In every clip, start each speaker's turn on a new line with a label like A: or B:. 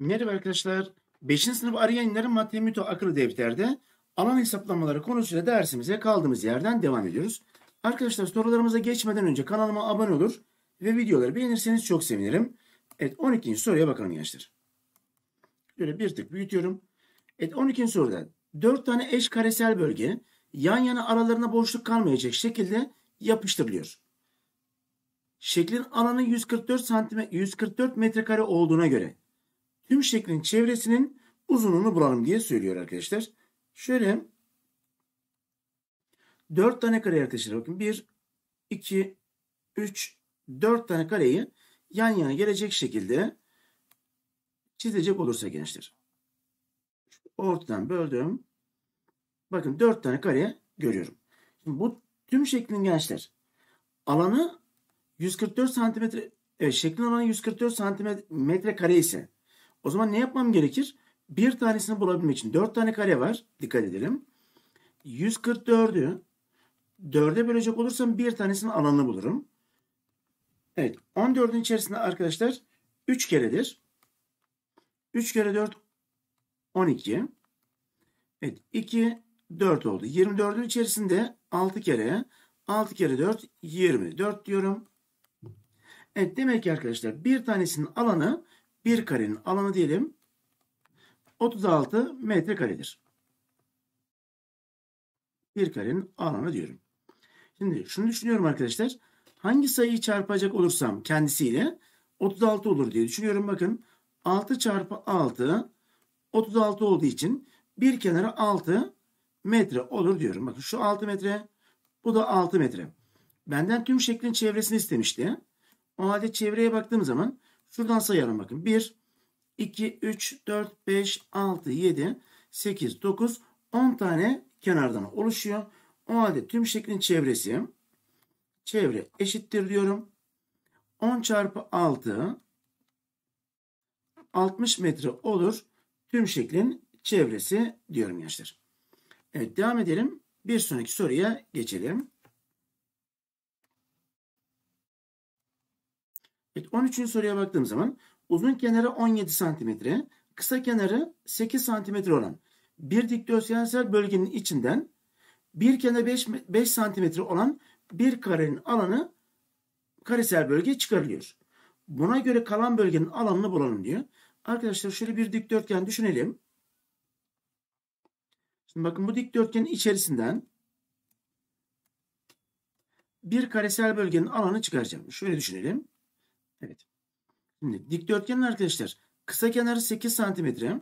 A: Merhaba arkadaşlar. 5. sınıf arayanların matematik akıllı defterde alan hesaplamaları konusuyla dersimize kaldığımız yerden devam ediyoruz. Arkadaşlar sorularımıza geçmeden önce kanalıma abone olur ve videoları beğenirseniz çok sevinirim. Evet 12. soruya bakalım gençler. Böyle bir tık büyütüyorum. Evet 12. soruda 4 tane eş karesel bölge yan yana aralarına boşluk kalmayacak şekilde yapıştırılıyor. Şeklin alanı 144 santime 144 metrekare olduğuna göre tüm şeklin çevresinin uzunluğunu bulalım diye söylüyor arkadaşlar. Şöyle 4 tane kare arkadaşlar bakın 1 2 3 4 tane kareyi yan yana gelecek şekilde çizecek olursa gençler. Ortadan böldüm. Bakın 4 tane kare görüyorum. Şimdi bu Tüm şeklin gençler. Alanı 144 santimetre evet, şeklin alanı 144 santimetre kare ise o zaman ne yapmam gerekir? Bir tanesini bulabilmek için 4 tane kare var. Dikkat edelim. 144'ü 4'e bölecek olursam bir tanesinin alanını bulurum. Evet 14'ün içerisinde arkadaşlar 3 keredir. 3 kere 4 12. Evet 2 4 oldu. 24'ün içerisinde 6 kere 6 kere 4 24 diyorum. Evet demek ki arkadaşlar bir tanesinin alanı bir karenin alanı diyelim 36 metrekaredir. Bir karenin alanı diyorum. Şimdi şunu düşünüyorum arkadaşlar. Hangi sayıyı çarpacak olursam kendisiyle 36 olur diye düşünüyorum. Bakın 6 çarpı 6 36 olduğu için bir kenara 6 metre olur diyorum. Bakın şu 6 metre, bu da 6 metre. Benden tüm şeklin çevresini istemişti. O halde çevreye baktığım zaman şuradan sayarım bakın. 1, 2, 3, 4, 5, 6, 7, 8, 9, 10 tane kenardan oluşuyor. O halde tüm şeklin çevresi çevre eşittir diyorum. 10 çarpı 6 60 metre olur. Tüm şeklin çevresi diyorum gençler. Evet devam edelim. Bir sonraki soruya geçelim. Evet 13. soruya baktığım zaman uzun kenarı 17 santimetre, kısa kenarı 8 santimetre olan bir dikdörtgensel bölgenin içinden bir kenar 5, 5 santimetre olan bir karenin alanı karesel bölge çıkarılıyor. Buna göre kalan bölgenin alanını bulalım diyor. Arkadaşlar şöyle bir dikdörtgen düşünelim. Şimdi bakın bu dikdörtgenin içerisinden bir karesel bölgenin alanı çıkaracağım. Şöyle düşünelim. Evet. Şimdi dikdörtgenin arkadaşlar kısa kenarı 8 santimetre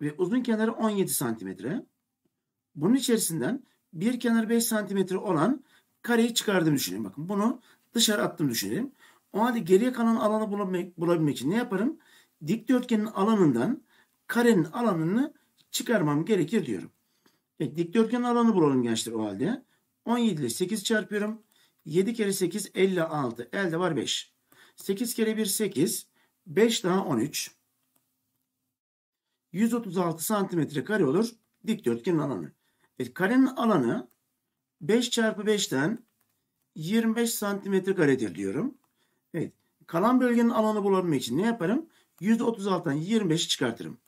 A: ve uzun kenarı 17 santimetre. Bunun içerisinden bir kenar 5 santimetre olan kareyi çıkardım düşünelim. Bakın bunu dışarı attım düşünelim. O halde geriye kalan alanı bulabilmek için ne yaparım? Dikdörtgenin alanından karenin alanını çıkarmam gerekir diyorum. Evet, dikdörtgen alanı bulalım gençler o halde. 17 ile 8 çarpıyorum. 7 kere 8 56. Elde var 5. 8 kere 1 8. 5 daha 13. 136 santimetre kare olur dikdörtgenin alanı. Evet, karenin alanı 5 çarpı 5'ten 25 santimetre karedir diyorum. Evet. Kalan bölgenin alanı bulabilmek için ne yaparım? %36'dan 25'i çıkartırım.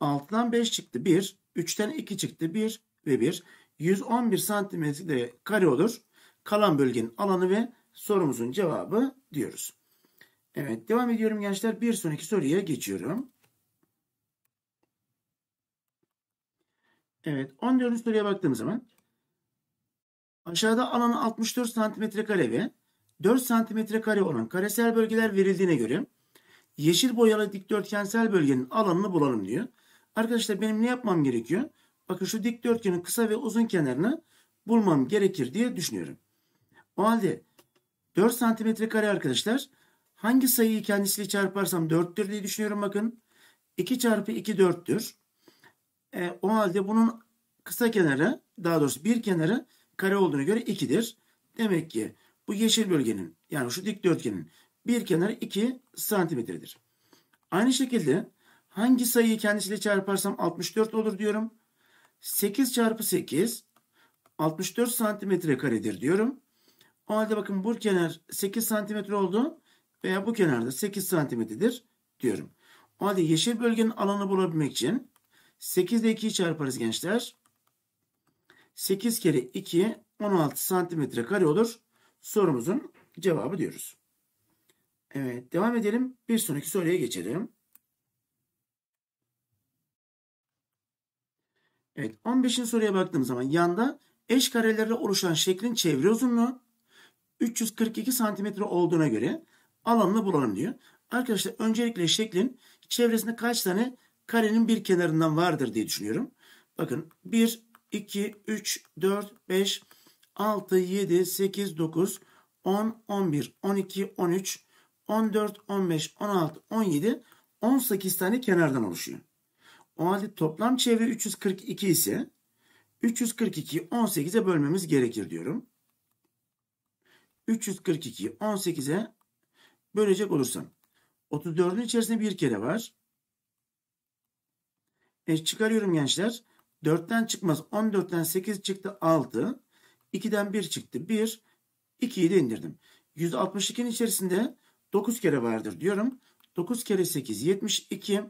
A: 6'dan 5 çıktı 1. 3'ten 2 çıktı 1 ve 1. 111 santimetre kare olur. Kalan bölgenin alanı ve sorumuzun cevabı diyoruz. Evet devam ediyorum gençler. Bir sonraki soruya geçiyorum. Evet 14. soruya baktığım zaman aşağıda alanı 64 santimetre kare ve 4 santimetre kare olan karesel bölgeler verildiğine göre yeşil boyalı dikdörtgensel bölgenin alanını bulalım diyor. Arkadaşlar benim ne yapmam gerekiyor? Bakın şu dikdörtgenin kısa ve uzun kenarını bulmam gerekir diye düşünüyorum. O halde 4 santimetre kare arkadaşlar hangi sayıyı kendisiyle çarparsam 4'tür diye düşünüyorum bakın. 2 çarpı 2 4'tür. E, o halde bunun kısa kenarı daha doğrusu bir kenarı kare olduğuna göre 2'dir. Demek ki bu yeşil bölgenin yani şu dikdörtgenin bir kenarı 2 santimetredir. Aynı şekilde Hangi sayıyı kendisiyle çarparsam 64 olur diyorum. 8 çarpı 8 64 santimetre karedir diyorum. O halde bakın bu kenar 8 santimetre oldu veya bu kenarda 8 santimetredir diyorum. O halde yeşil bölgenin alanı bulabilmek için 8 ile 2'yi çarparız gençler. 8 kere 2 16 santimetre kare olur. Sorumuzun cevabı diyoruz. Evet devam edelim. Bir sonraki soruya geçelim. Evet 15. soruya baktığım zaman yanda eş karelerle oluşan şeklin çevre uzunluğu 342 santimetre olduğuna göre alanını bulalım diyor. Arkadaşlar öncelikle şeklin çevresinde kaç tane karenin bir kenarından vardır diye düşünüyorum. Bakın 1, 2, 3, 4, 5, 6, 7, 8, 9, 10, 11, 12, 13, 14, 15, 16, 17, 18 tane kenardan oluşuyor. O halde toplam çevre 342 ise 342'yi 18'e bölmemiz gerekir diyorum. 342'yi 18'e bölecek olursam 34'ün içerisinde bir kere var. E, çıkarıyorum gençler. 4'ten çıkmaz. 14'ten 8 çıktı 6. 2'den 1 çıktı 1. 2'yi de indirdim. 162'nin içerisinde 9 kere vardır diyorum. 9 kere 8 72.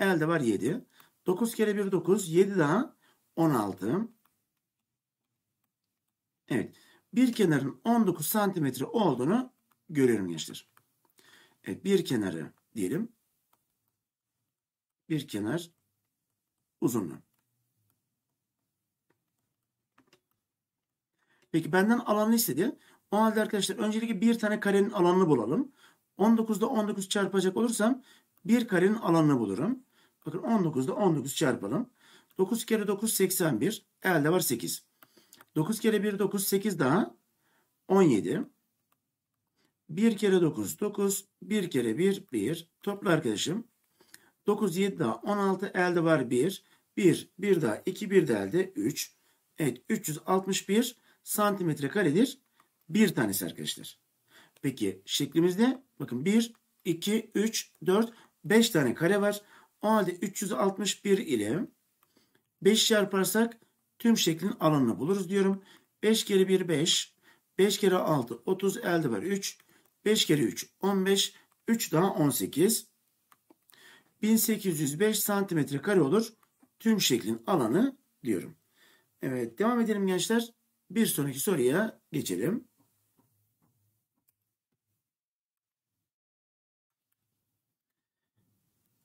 A: Elde var 7. 9 kere 1 9. 7 daha 16. Evet. Bir kenarın 19 santimetre olduğunu görüyorum gençler. Evet, bir kenarı diyelim. Bir kenar uzunluğu. Peki benden alanını istedi. O halde arkadaşlar öncelikle bir tane karenin alanını bulalım. 19'da 19 çarpacak olursam bir karenin alanını bulurum. Bakın 19'da 19 çarpalım. 9 kere 9 81. Elde var 8. 9 kere 1 9 8 daha 17. 1 kere 9 9. 1 kere 1 1. Topla arkadaşım. 9 7 daha 16 elde var 1. 1 1 daha 2 1 de elde 3. Evet 361 santimetre karedir. Bir tanesi arkadaşlar. Peki şeklimizde bakın 1, 2, 3, 4, 5 tane kare var. O halde 361 ile 5 çarparsak tüm şeklin alanını buluruz diyorum. 5 kere 1 5. 5 kere 6 30 elde var 3. 5 kere 3 15. 3 daha 18. 1805 santimetre kare olur. Tüm şeklin alanı diyorum. Evet devam edelim gençler. Bir sonraki soruya geçelim.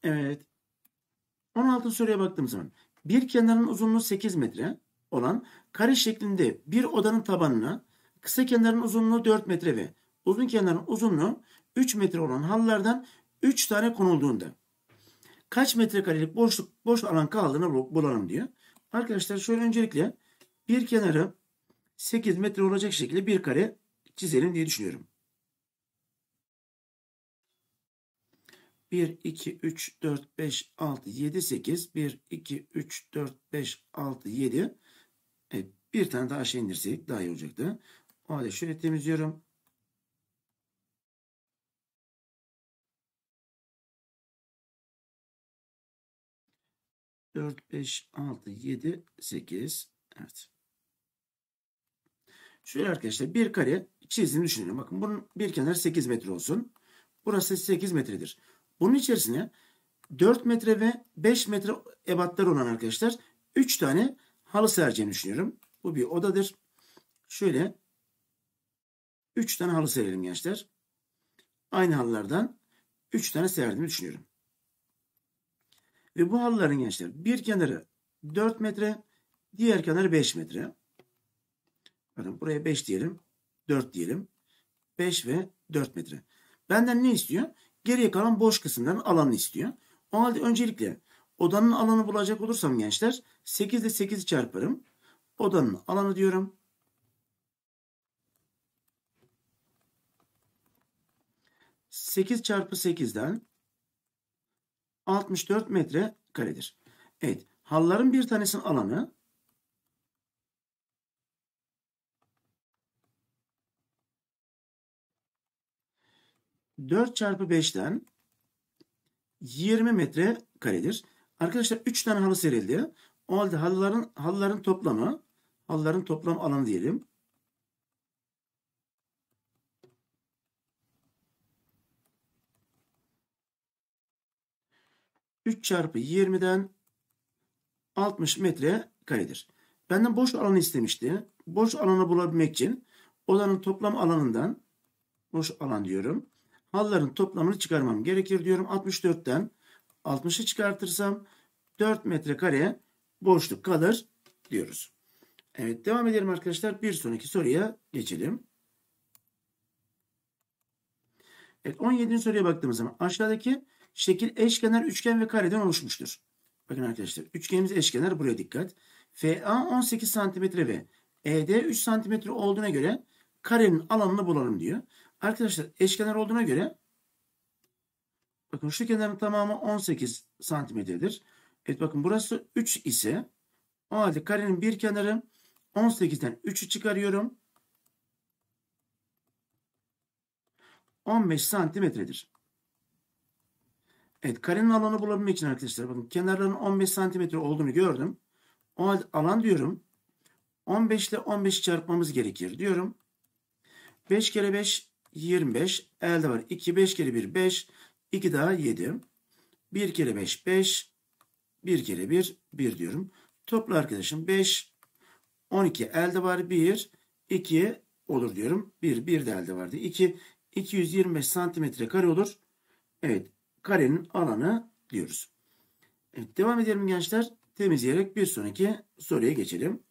A: Evet. 16. soruya baktığım zaman bir kenarın uzunluğu 8 metre olan kare şeklinde bir odanın tabanına kısa kenarın uzunluğu 4 metre ve uzun kenarın uzunluğu 3 metre olan halılardan 3 tane konulduğunda kaç metrekarelik boşluk boş alan kaldığını bulalım diyor. Arkadaşlar şöyle öncelikle bir kenarı 8 metre olacak şekilde bir kare çizelim diye düşünüyorum. 1, 2, 3, 4, 5, 6, 7, 8. 1, 2, 3, 4, 5, 6, 7. Evet, bir tane daha aşağı indirseydik daha iyi olacaktı. O halde şöyle temizliyorum. Dört, beş, altı, yedi, sekiz. Evet. Şöyle arkadaşlar bir kare çizdiğini düşünelim. Bakın bunun bir kenar sekiz metre olsun. Burası sekiz metredir. Onun içerisine 4 metre ve 5 metre ebatlar olan arkadaşlar 3 tane halı sereceğini düşünüyorum. Bu bir odadır. Şöyle 3 tane halı serelim gençler. Aynı halılardan 3 tane serdiğimi düşünüyorum. Ve bu halıların gençler bir kenarı 4 metre, diğer kenarı 5 metre. Bakın buraya 5 diyelim, 4 diyelim. 5 ve 4 metre. Benden ne istiyor? Geriye kalan boş kısımların alanını istiyor. O halde öncelikle odanın alanı bulacak olursam gençler 8 ile 8 çarparım. Odanın alanı diyorum. Sekiz çarpı sekizden 64 metre karedir. Evet. Halların bir tanesinin alanı 4 çarpı 5'ten 20 metre karedir. Arkadaşlar 3 tane halı serildi. O halde halıların, halıların toplamı halıların toplam alanı diyelim. Üç çarpı 20'den 60 metre karedir. Benden boş alanı istemişti. Boş alanı bulabilmek için odanın toplam alanından boş alan diyorum halların toplamını çıkarmam gerekir diyorum. 64'ten 60'ı çıkartırsam 4 metrekare boşluk kalır diyoruz. Evet devam edelim arkadaşlar. Bir sonraki soruya geçelim. Evet 17. soruya baktığımız zaman aşağıdaki şekil eşkenar, üçgen ve kareden oluşmuştur. Bakın arkadaşlar üçgenimiz eşkenar buraya dikkat. FA 18 cm ve ED 3 cm olduğuna göre karenin alanını bulalım diyor. Arkadaşlar eşkenar olduğuna göre bakın şu kenarın tamamı 18 santimetredir. Evet bakın burası 3 ise o halde karenin bir kenarı 18'den 3'ü çıkarıyorum. 15 santimetredir. Evet karenin alanı bulabilmek için arkadaşlar bakın kenarların 15 santimetre olduğunu gördüm. O halde alan diyorum. 15 ile 15 çarpmamız gerekir diyorum. 5 kere 5 25. Elde var 2. 5 kere 1 5. 2 daha 7. 1 kere 5 5. 1 kere 1 1 diyorum. Topla arkadaşım 5. 12 elde var 1. 2 olur diyorum. 1 1 de elde vardı. 2 225 santimetre kare olur. Evet karenin alanı diyoruz. Evet, devam edelim gençler. Temizleyerek bir sonraki soruya geçelim.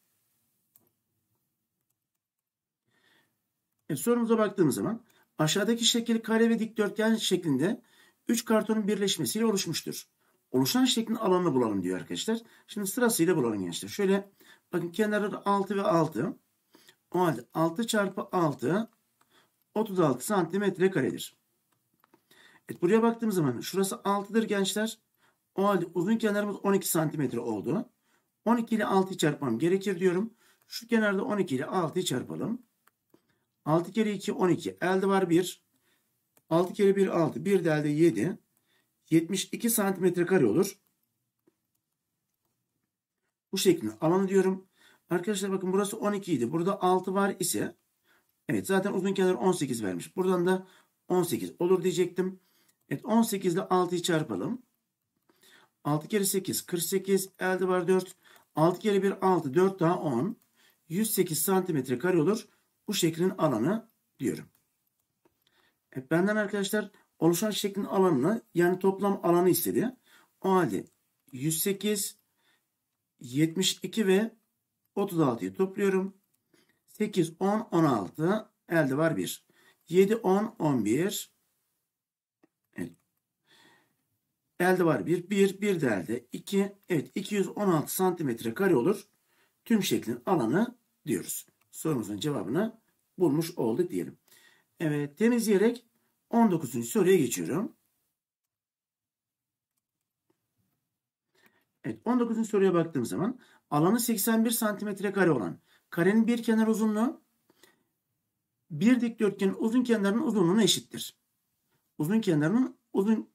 A: Evet, sorumuza baktığımız zaman Aşağıdaki şekil kare ve dikdörtgen şeklinde 3 kartonun birleşmesiyle oluşmuştur. Oluşan şeklin alanını bulalım diyor arkadaşlar. Şimdi sırasıyla bulalım gençler. Şöyle bakın kenarları 6 ve 6. O halde 6 çarpı 6 36 santimetre karedir. Evet, buraya baktığımız zaman şurası 6'dır gençler. O halde uzun kenarımız 12 santimetre oldu. 12 ile 6'yı çarpmam gerekir diyorum. Şu kenarda 12 ile 6'yı çarpalım. 6 kere 2 12. Elde var 1. 6 kere 1 6. 1 de elde 7. 72 santimetre kare olur. Bu şeklinde alanı diyorum. Arkadaşlar bakın burası 12 idi. Burada 6 var ise evet zaten uzun kenar 18 vermiş. Buradan da 18 olur diyecektim. Evet 18 ile 6'yı çarpalım. 6 kere 8 48 elde var 4. 6 kere 1 6 4 daha 10. 108 santimetre kare olur bu şeklin alanı diyorum. E benden arkadaşlar oluşan şeklin alanını yani toplam alanı istedi. O halde 108, 72 ve 36'yı topluyorum. 8, 10, 16 elde var 1. 7, 10, 11 elde var 1. 1, 1 de elde 2. Evet 216 santimetre kare olur. Tüm şeklin alanı diyoruz. Sorumuzun cevabını bulmuş olduk diyelim. Evet temizleyerek 19. soruya geçiyorum. Evet 19. soruya baktığım zaman alanı 81 santimetre kare olan karenin bir kenar uzunluğu bir dikdörtgenin uzun kenarının uzunluğuna eşittir. Uzun kenarının uzun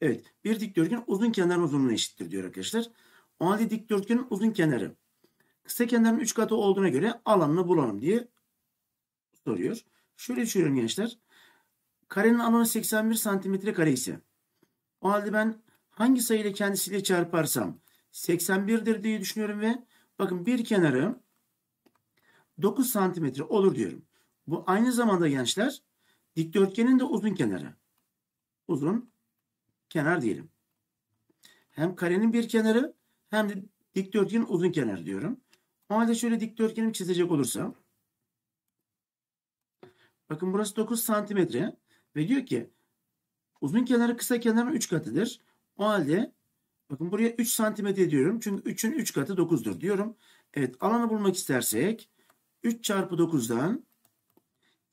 A: evet bir dikdörtgen uzun kenarının uzunluğuna eşittir diyor arkadaşlar. O halde dikdörtgenin uzun kenarı kısa kenarın 3 katı olduğuna göre alanını bulalım diye soruyor. Şöyle düşünüyorum gençler. Karenin alanı 81 santimetre kare ise o halde ben hangi sayıyla kendisiyle çarparsam 81'dir diye düşünüyorum ve bakın bir kenarı 9 santimetre olur diyorum. Bu aynı zamanda gençler dikdörtgenin de uzun kenarı. Uzun kenar diyelim. Hem karenin bir kenarı hem de dikdörtgenin uzun kenarı diyorum. O halde şöyle dikdörtgenimi çizecek olursam Bakın burası 9 santimetre. Ve diyor ki uzun kenarı kısa kenarın 3 katıdır. O halde bakın buraya 3 santimetre diyorum. Çünkü 3'ün 3 katı 9'dur diyorum. Evet alanı bulmak istersek 3 çarpı 9'dan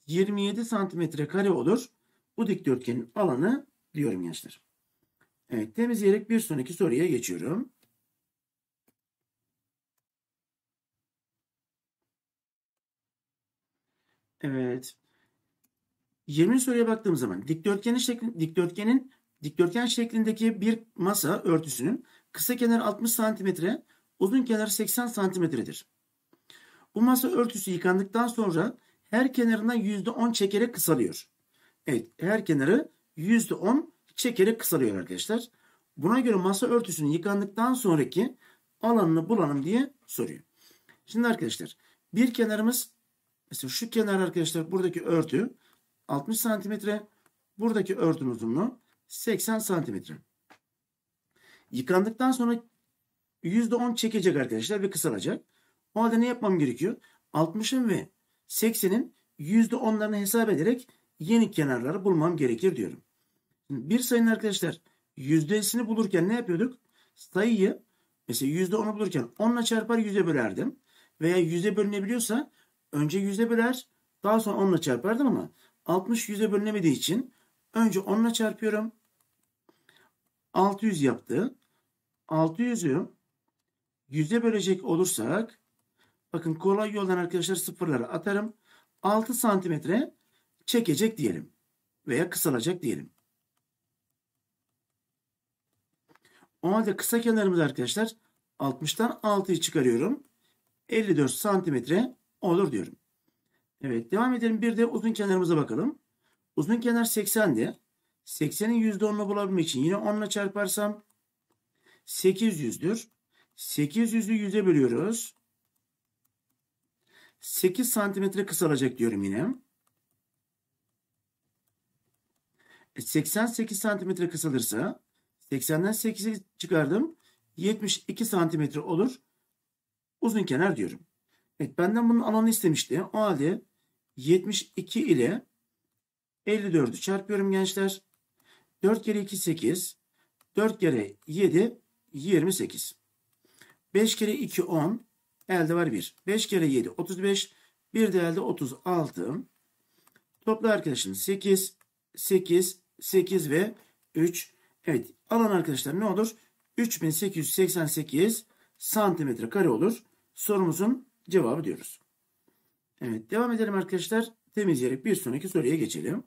A: 27 santimetre kare olur. Bu dikdörtgenin alanı diyorum gençler. Evet temizleyerek bir sonraki soruya geçiyorum. Evet. 20. soruya baktığım zaman dikdörtgenin, şekli, dikdörtgenin dikdörtgen şeklindeki bir masa örtüsünün kısa kenarı 60 santimetre, uzun kenarı 80 santimetredir. Bu masa örtüsü yıkandıktan sonra her kenarından %10 çekerek kısalıyor. Evet her kenarı %10 çekerek kısalıyor arkadaşlar. Buna göre masa örtüsünün yıkandıktan sonraki alanını bulalım diye soruyor. Şimdi arkadaşlar bir kenarımız mesela şu kenar arkadaşlar buradaki örtü 60 santimetre. Buradaki ördün uzunluğu 80 santimetre. Yıkandıktan sonra %10 çekecek arkadaşlar ve kısalacak. O halde ne yapmam gerekiyor? 60'ın ve 80'in %10'larını hesap ederek yeni kenarları bulmam gerekir diyorum. Bir sayının arkadaşlar %'sini bulurken ne yapıyorduk? Sayıyı mesela %10'u bulurken 10'la çarpar yüze bölerdim. Veya yüze bölünebiliyorsa önce yüze böler daha sonra 10'la çarpardım ama 60 100'e bölünemediği için önce 10 ile çarpıyorum. 600 yaptı. 600'ü 100'e bölecek olursak bakın kolay yoldan arkadaşlar sıfırları atarım. 6 santimetre çekecek diyelim. Veya kısalacak diyelim. O halde kısa kenarımız arkadaşlar 60'tan 6'yı çıkarıyorum. 54 santimetre olur diyorum. Evet devam edelim. Bir de uzun kenarımıza bakalım. Uzun kenar 80'di. 80'in %10'unu bulabilmek için yine 10'la çarparsam 800'dür. 800'ü 100'e bölüyoruz. 8 santimetre kısalacak diyorum yine. 88 e, santimetre kısalırsa 80'den 8'i çıkardım. 72 santimetre olur. Uzun kenar diyorum. Evet benden bunun alanı istemişti. O halde 72 ile 54'ü çarpıyorum gençler. 4 kere 2 8. 4 kere 7 28. 5 kere 2 10. Elde var 1. 5 kere 7 35. Bir de elde 36. Topla arkadaşım 8, 8, 8 ve 3. Evet alan arkadaşlar ne olur? 3888 santimetre kare olur. Sorumuzun cevabı diyoruz. Evet devam edelim arkadaşlar. Temizleyerek bir sonraki soruya geçelim.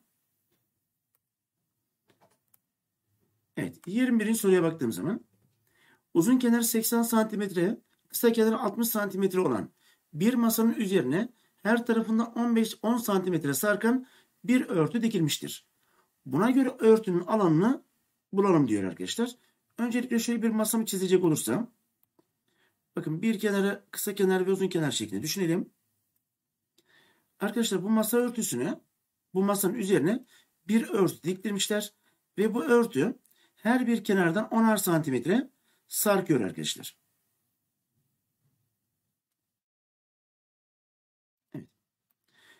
A: Evet 21. soruya baktığım zaman uzun kenar 80 santimetre kısa kenar 60 santimetre olan bir masanın üzerine her tarafında 15-10 santimetre sarkan bir örtü dikilmiştir. Buna göre örtünün alanını bulalım diyor arkadaşlar. Öncelikle şöyle bir masamı çizecek olursam. Bakın bir kenara kısa kenar ve uzun kenar şeklinde düşünelim. Arkadaşlar bu masa örtüsünü bu masanın üzerine bir örtü diktirmişler ve bu örtü her bir kenardan 10'ar santimetre sarkıyor arkadaşlar. Evet.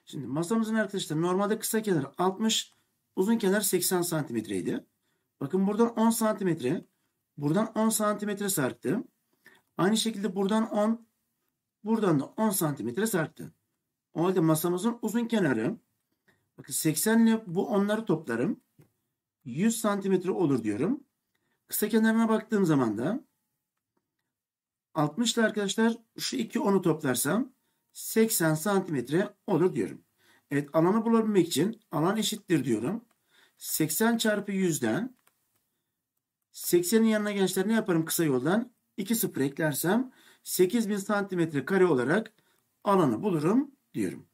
A: Şimdi masamızın arkadaşlar normalde kısa kenar 60, uzun kenar 80 santimetreydi. Bakın buradan 10 santimetre, buradan 10 santimetre sarktı. Aynı şekilde buradan 10, buradan da 10 santimetre sarktı. O halde masamızın uzun kenarı bakın 80 ile bu onları toplarım. 100 santimetre olur diyorum. Kısa kenarına baktığım zaman da 60 ile arkadaşlar şu iki onu toplarsam 80 santimetre olur diyorum. Evet alanı bulabilmek için alan eşittir diyorum. 80 çarpı 100'den 80'in yanına gençler ne yaparım kısa yoldan? 2 sıfır eklersem 8000 santimetre kare olarak alanı bulurum diyorum.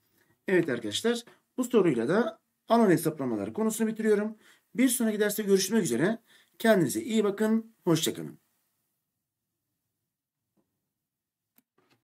A: Evet arkadaşlar bu soruyla da alan hesaplamaları konusunu bitiriyorum. Bir sonraki derste görüşmek üzere. Kendinize iyi bakın. Hoşçakalın.